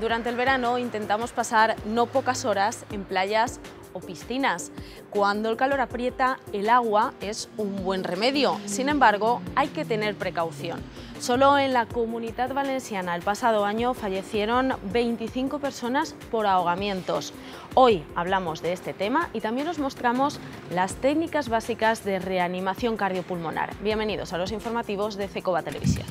Durante el verano intentamos pasar no pocas horas en playas o piscinas. Cuando el calor aprieta, el agua es un buen remedio. Sin embargo, hay que tener precaución. Solo en la comunidad valenciana el pasado año fallecieron 25 personas por ahogamientos. Hoy hablamos de este tema y también os mostramos las técnicas básicas de reanimación cardiopulmonar. Bienvenidos a los informativos de CECOBA Televisión.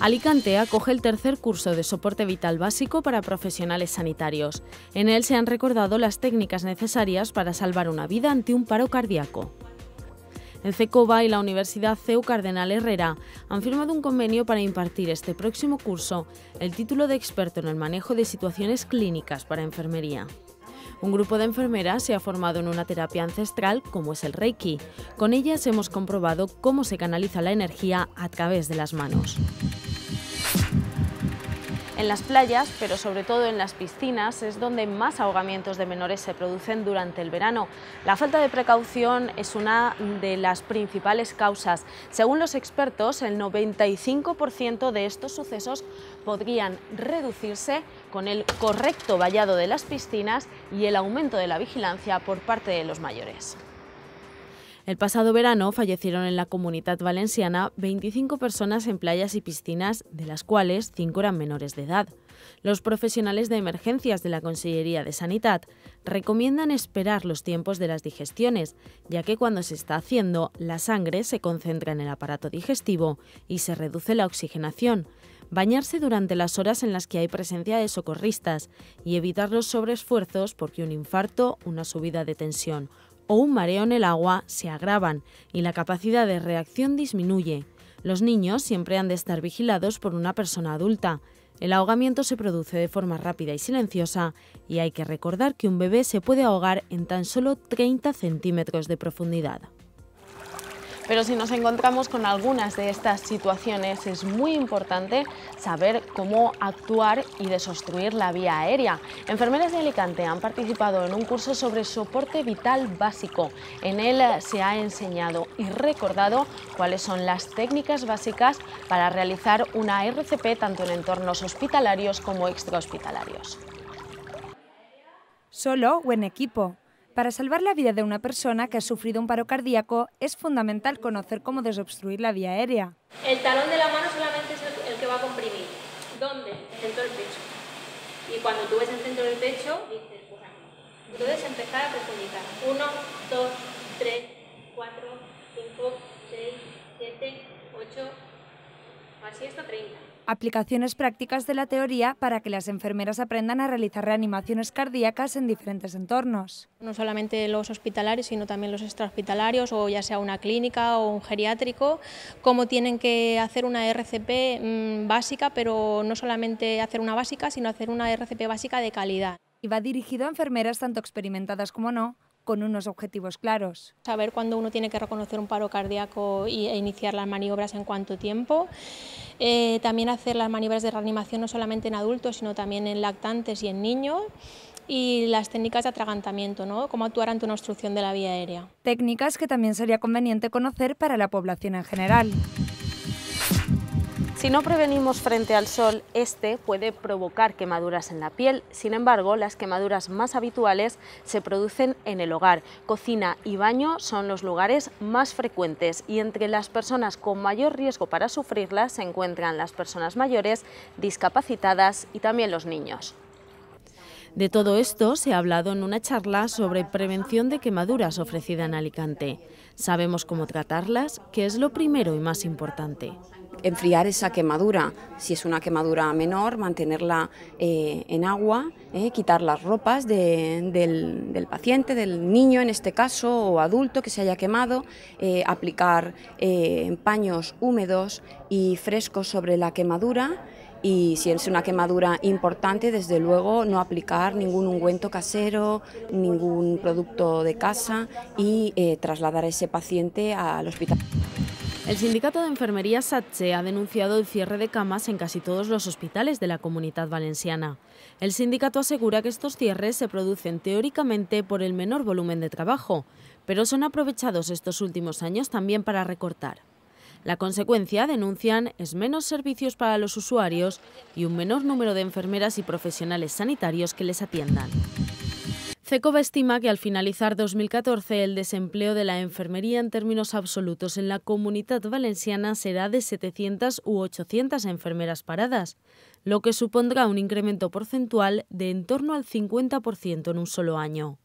Alicante acoge el tercer curso de soporte vital básico para profesionales sanitarios. En él se han recordado las técnicas necesarias para salvar una vida ante un paro cardíaco. En CECOVA y la Universidad CEU Cardenal Herrera han firmado un convenio para impartir este próximo curso el título de experto en el manejo de situaciones clínicas para enfermería. Un grupo de enfermeras se ha formado en una terapia ancestral como es el Reiki. Con ellas hemos comprobado cómo se canaliza la energía a través de las manos. En las playas, pero sobre todo en las piscinas, es donde más ahogamientos de menores se producen durante el verano. La falta de precaución es una de las principales causas. Según los expertos, el 95% de estos sucesos podrían reducirse con el correcto vallado de las piscinas y el aumento de la vigilancia por parte de los mayores. El pasado verano fallecieron en la comunidad valenciana 25 personas en playas y piscinas, de las cuales 5 eran menores de edad. Los profesionales de emergencias de la Consellería de Sanidad recomiendan esperar los tiempos de las digestiones, ya que cuando se está haciendo, la sangre se concentra en el aparato digestivo y se reduce la oxigenación. Bañarse durante las horas en las que hay presencia de socorristas y evitar los sobreesfuerzos porque un infarto, una subida de tensión o un mareo en el agua se agravan y la capacidad de reacción disminuye. Los niños siempre han de estar vigilados por una persona adulta. El ahogamiento se produce de forma rápida y silenciosa y hay que recordar que un bebé se puede ahogar en tan solo 30 centímetros de profundidad. Pero si nos encontramos con algunas de estas situaciones, es muy importante saber cómo actuar y desostruir la vía aérea. Enfermeras de Alicante han participado en un curso sobre soporte vital básico. En él se ha enseñado y recordado cuáles son las técnicas básicas para realizar una RCP tanto en entornos hospitalarios como extrahospitalarios. Solo o en equipo, para salvar la vida de una persona que ha sufrido un paro cardíaco es fundamental conocer cómo desobstruir la vía aérea. El talón de la mano solamente es el que va a comprimir. ¿Dónde? En El centro del pecho. Y cuando tú ves el centro del pecho, dices, bueno, pues Entonces empezar a profundizar. Uno, dos, tres, cuatro, cinco, seis, siete, ocho, así hasta treinta aplicaciones prácticas de la teoría para que las enfermeras aprendan a realizar reanimaciones cardíacas en diferentes entornos. No solamente los hospitalarios, sino también los extrahospitalarios o ya sea una clínica o un geriátrico, cómo tienen que hacer una RCP mm, básica, pero no solamente hacer una básica, sino hacer una RCP básica de calidad. Y va dirigido a enfermeras tanto experimentadas como no, con unos objetivos claros. Saber cuándo uno tiene que reconocer un paro cardíaco e iniciar las maniobras en cuánto tiempo. Eh, también hacer las maniobras de reanimación no solamente en adultos, sino también en lactantes y en niños y las técnicas de atragantamiento, ¿no? cómo actuar ante una obstrucción de la vía aérea. Técnicas que también sería conveniente conocer para la población en general. Si no prevenimos frente al sol, este puede provocar quemaduras en la piel. Sin embargo, las quemaduras más habituales se producen en el hogar. Cocina y baño son los lugares más frecuentes y entre las personas con mayor riesgo para sufrirlas se encuentran las personas mayores, discapacitadas y también los niños. De todo esto se ha hablado en una charla sobre prevención de quemaduras ofrecida en Alicante. Sabemos cómo tratarlas, que es lo primero y más importante enfriar esa quemadura. Si es una quemadura menor, mantenerla eh, en agua, eh, quitar las ropas del, paciente, del niño en este caso, o adulto que se haya quemado, eh, aplicar paños húmedos y frescos sobre la quemadura. Y si es una quemadura importante, desde luego no aplicar ningún ungüento casero, ningún producto de casa y trasladar a ese paciente al hospital. El sindicato de enfermería SATSE ha denunciado el cierre de camas en casi todos los hospitales de la comunidad valenciana. El sindicato asegura que estos cierres se producen teóricamente por el menor volumen de trabajo, pero son aprovechados estos últimos años también para recortar. La consecuencia, denuncian, es menos servicios para los usuarios y un menor número de enfermeras y profesionales sanitarios que les atiendan. CECOVA estima que al finalizar 2014 el desempleo de la enfermería en términos absolutos en la comunidad valenciana será de 700 u 800 enfermeras paradas, lo que supondrá un incremento porcentual de en torno al 50% en un solo año.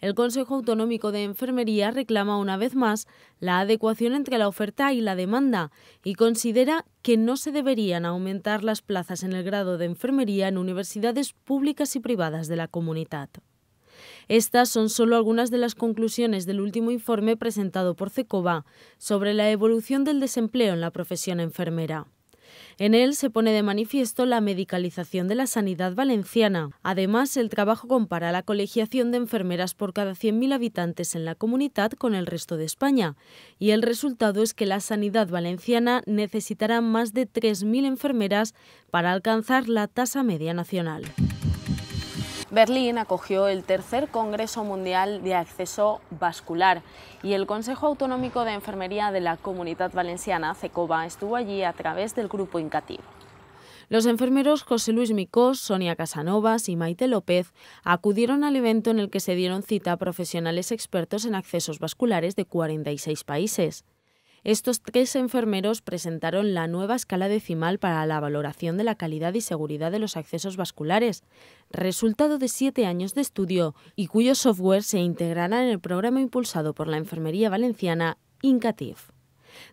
El Consejo Autonómico de Enfermería reclama una vez más la adecuación entre la oferta y la demanda y considera que no se deberían aumentar las plazas en el grado de enfermería en universidades públicas y privadas de la comunidad. Estas son solo algunas de las conclusiones del último informe presentado por CECOBA sobre la evolución del desempleo en la profesión enfermera. En él se pone de manifiesto la medicalización de la sanidad valenciana. Además, el trabajo compara la colegiación de enfermeras por cada 100.000 habitantes en la comunidad con el resto de España, y el resultado es que la sanidad valenciana necesitará más de 3.000 enfermeras para alcanzar la tasa media nacional. Berlín acogió el tercer Congreso Mundial de Acceso Vascular y el Consejo Autonómico de Enfermería de la Comunidad Valenciana, CECOVA, estuvo allí a través del grupo Incativo. Los enfermeros José Luis Micós, Sonia Casanovas y Maite López acudieron al evento en el que se dieron cita profesionales expertos en accesos vasculares de 46 países. Estos tres enfermeros presentaron la nueva escala decimal para la valoración de la calidad y seguridad de los accesos vasculares, resultado de siete años de estudio y cuyo software se integrará en el programa impulsado por la Enfermería Valenciana, INCATIF.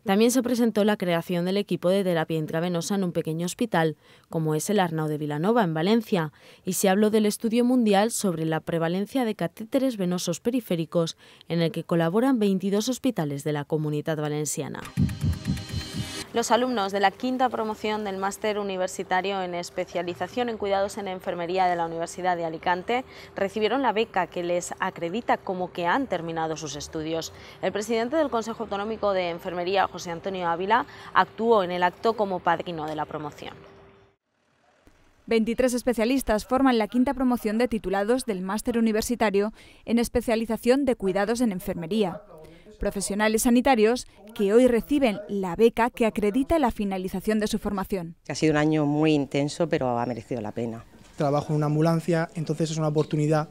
También se presentó la creación del equipo de terapia intravenosa en un pequeño hospital, como es el Arnau de Vilanova, en Valencia, y se habló del estudio mundial sobre la prevalencia de catéteres venosos periféricos, en el que colaboran 22 hospitales de la comunidad valenciana. Los alumnos de la quinta promoción del Máster Universitario en Especialización en Cuidados en Enfermería de la Universidad de Alicante recibieron la beca que les acredita como que han terminado sus estudios. El presidente del Consejo Autonómico de Enfermería, José Antonio Ávila, actuó en el acto como padrino de la promoción. 23 especialistas forman la quinta promoción de titulados del Máster Universitario en Especialización de Cuidados en Enfermería profesionales sanitarios que hoy reciben la beca que acredita la finalización de su formación. Ha sido un año muy intenso, pero ha merecido la pena. Trabajo en una ambulancia, entonces es una oportunidad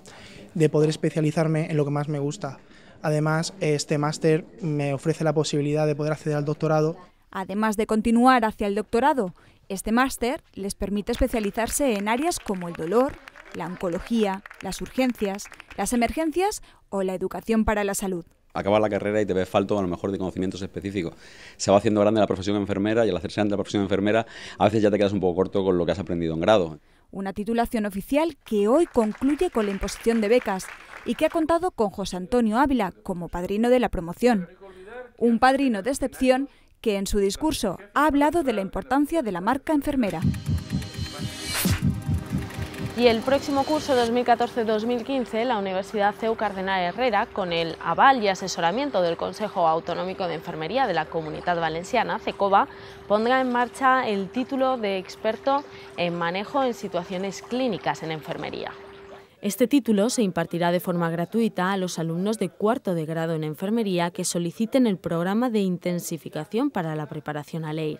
de poder especializarme en lo que más me gusta. Además, este máster me ofrece la posibilidad de poder acceder al doctorado. Además de continuar hacia el doctorado, este máster les permite especializarse en áreas como el dolor, la oncología, las urgencias, las emergencias o la educación para la salud acabas la carrera y te ves falto a lo mejor de conocimientos específicos. Se va haciendo grande la profesión enfermera y al hacerse grande la profesión enfermera a veces ya te quedas un poco corto con lo que has aprendido en grado. Una titulación oficial que hoy concluye con la imposición de becas y que ha contado con José Antonio Ávila como padrino de la promoción. Un padrino de excepción que en su discurso ha hablado de la importancia de la marca enfermera. Y el próximo curso 2014-2015, la Universidad CEU Cardenal Herrera, con el aval y asesoramiento del Consejo Autonómico de Enfermería de la Comunidad Valenciana, CECOVA, pondrá en marcha el título de experto en manejo en situaciones clínicas en enfermería. Este título se impartirá de forma gratuita a los alumnos de cuarto de grado en enfermería que soliciten el programa de intensificación para la preparación a ley.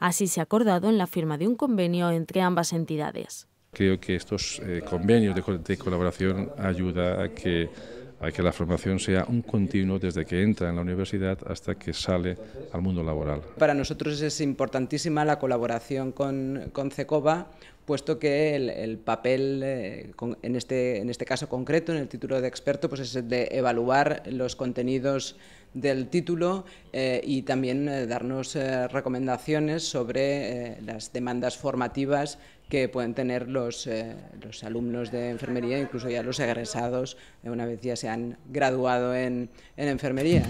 Así se ha acordado en la firma de un convenio entre ambas entidades creo que estos eh, convenios de, colaboración ayuda a que, a que la formación sea un continuo desde que entra en la universidad hasta que sale al mundo laboral. Para nosotros es importantísima la colaboración con, con CECOBA, puesto que el, papel, eh, en, este, en este caso concreto, en el título de experto, pues es el de evaluar los contenidos del título eh, y también darnos recomendaciones sobre las demandas formativas que pueden tener eh, los, alumnos de enfermería, incluso ya los egresados, una vez ya se han graduado en, enfermería.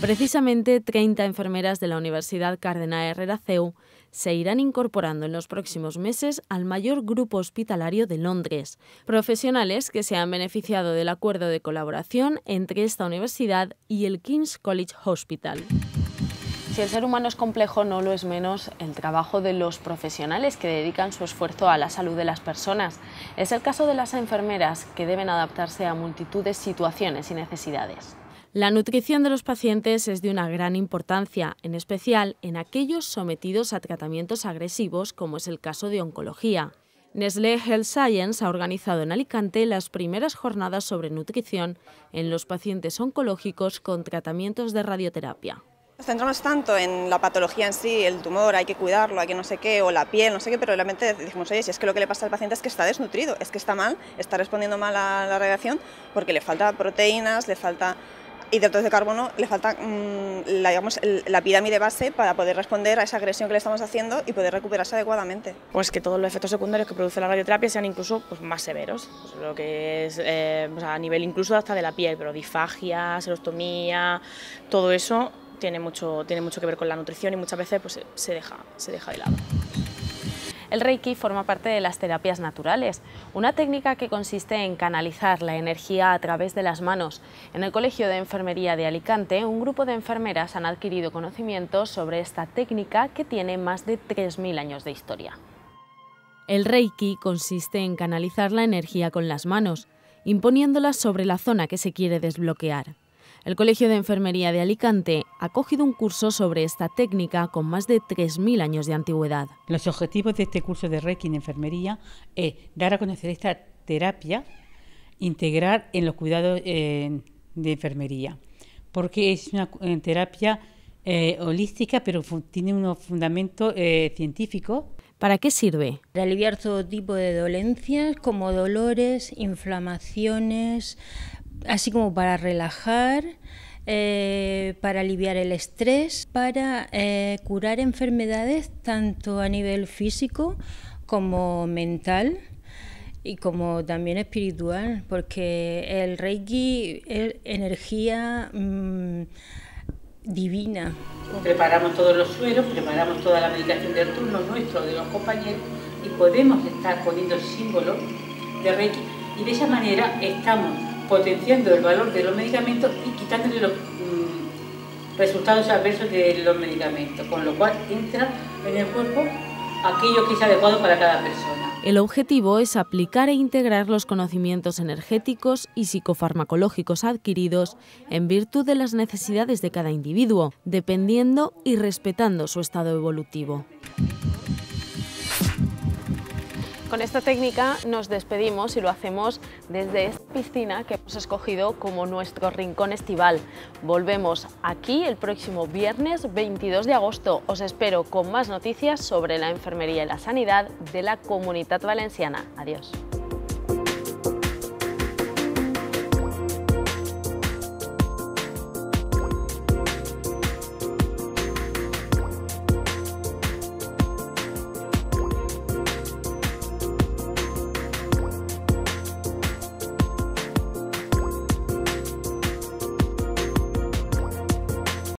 Precisamente 30 enfermeras de la Universidad Cardenal Herrera CEU se irán incorporando en los próximos meses al mayor grupo hospitalario de Londres, profesionales que se han beneficiado del acuerdo de colaboración entre esta universidad y el King's College Hospital. Si el ser humano es complejo, no lo es menos el trabajo de los profesionales que dedican su esfuerzo a la salud de las personas. Es el caso de las enfermeras, que deben adaptarse a multitud de situaciones y necesidades. La nutrición de los pacientes es de una gran importancia, en especial en aquellos sometidos a tratamientos agresivos, como es el caso de oncología. Nestlé Health Science ha organizado en Alicante las primeras jornadas sobre nutrición en los pacientes oncológicos con tratamientos de radioterapia. Nos centramos tanto en la patología en sí, el tumor, hay que cuidarlo, hay que no sé qué, o la piel, no sé qué, pero realmente decimos, oye, si es que lo que le pasa al paciente es que está desnutrido, es que está mal, está respondiendo mal a la radiación porque le falta proteínas, le falta hidratos de carbono, le falta mm, la, digamos, la pirámide base para poder responder a esa agresión que le estamos haciendo y poder recuperarse adecuadamente. Pues que todos los efectos secundarios que produce la radioterapia sean incluso pues, más severos, pues, lo que es eh, a nivel incluso hasta de la piel, pero disfagia, serostomía, todo eso tiene mucho, que ver con la nutrición y muchas veces pues, se, deja, se deja de lado. El Reiki forma parte de las terapias naturales, una técnica que consiste en canalizar la energía a través de las manos. En el Colegio de Enfermería de Alicante, un grupo de enfermeras han adquirido conocimientos sobre esta técnica que tiene más de 3.000 años de historia. El Reiki consiste en canalizar la energía con las manos, imponiéndola sobre la zona que se quiere desbloquear. El Colegio de Enfermería de Alicante ha cogido un curso sobre esta técnica con más de 3.000 años de antigüedad. Los objetivos de este curso de Reiki en enfermería es dar a conocer esta terapia, integrar en los cuidados eh, de enfermería, porque es una eh, terapia eh, holística, pero tiene un fundamento científico. ¿Para qué sirve? Para aliviar todo tipo de dolencias como dolores, inflamaciones, así como para relajar, eh, para aliviar el estrés, para eh, curar enfermedades tanto a nivel físico como mental y como también espiritual, porque el reiki es energía mm, divina. Preparamos todos los suelos, preparamos toda la meditación del turno nuestro, de los compañeros, y podemos estar poniendo símbolos de reiki y de esa manera estamos potenciando el valor de los medicamentos y quitándole los mm, resultados adversos de los medicamentos, con lo cual entra en el cuerpo aquello que es adecuado para cada persona. El objetivo es aplicar e integrar los conocimientos energéticos y psicofarmacológicos adquiridos en virtud de las necesidades de cada individuo, dependiendo y respetando su estado evolutivo. Con esta técnica nos despedimos y lo hacemos desde esta piscina que hemos escogido como nuestro rincón estival. Volvemos aquí el próximo viernes 22 de agosto. Os espero con más noticias sobre la enfermería y la sanidad de la Comunidad Valenciana. Adiós.